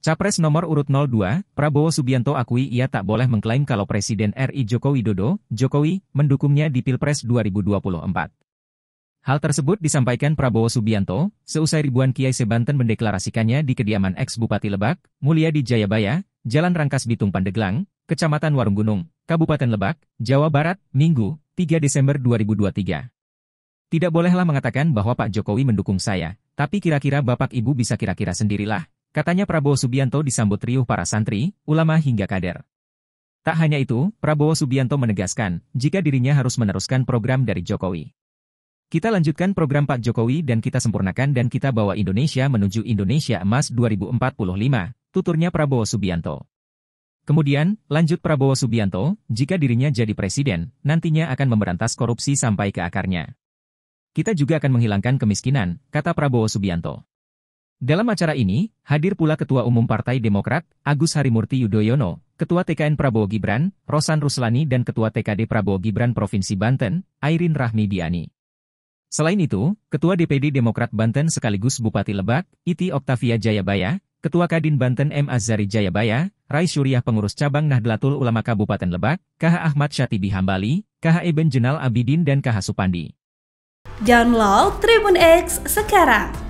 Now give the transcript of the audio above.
Capres nomor urut 02, Prabowo Subianto akui ia tak boleh mengklaim kalau Presiden RI Joko Widodo, Jokowi, mendukungnya di Pilpres 2024. Hal tersebut disampaikan Prabowo Subianto, seusai ribuan kiai sebanten mendeklarasikannya di kediaman ex-Bupati Lebak, Mulia di Jayabaya, Jalan Rangkas Bitung Pandeglang, Kecamatan Warung Gunung, Kabupaten Lebak, Jawa Barat, Minggu, 3 Desember 2023. Tidak bolehlah mengatakan bahwa Pak Jokowi mendukung saya, tapi kira-kira Bapak Ibu bisa kira-kira sendirilah. Katanya Prabowo Subianto disambut riuh para santri, ulama hingga kader. Tak hanya itu, Prabowo Subianto menegaskan, jika dirinya harus meneruskan program dari Jokowi. Kita lanjutkan program Pak Jokowi dan kita sempurnakan dan kita bawa Indonesia menuju Indonesia Emas 2045, tuturnya Prabowo Subianto. Kemudian, lanjut Prabowo Subianto, jika dirinya jadi presiden, nantinya akan memberantas korupsi sampai ke akarnya. Kita juga akan menghilangkan kemiskinan, kata Prabowo Subianto. Dalam acara ini, hadir pula Ketua Umum Partai Demokrat, Agus Harimurti Yudhoyono, Ketua TKN Prabowo Gibran, Rosan Ruslani dan Ketua TKD Prabowo Gibran Provinsi Banten, Airin Rahmi Diani. Selain itu, Ketua DPD Demokrat Banten sekaligus Bupati Lebak, Iti Oktavia Jayabaya, Ketua Kadin Banten M. Azari Jayabaya, Rai Syuriah Pengurus Cabang Nahdlatul Ulama Kabupaten Lebak, KH Ahmad Syatibi Hambali, KH Eben Jenal Abidin dan KH Supandi. Download Tribun X sekarang!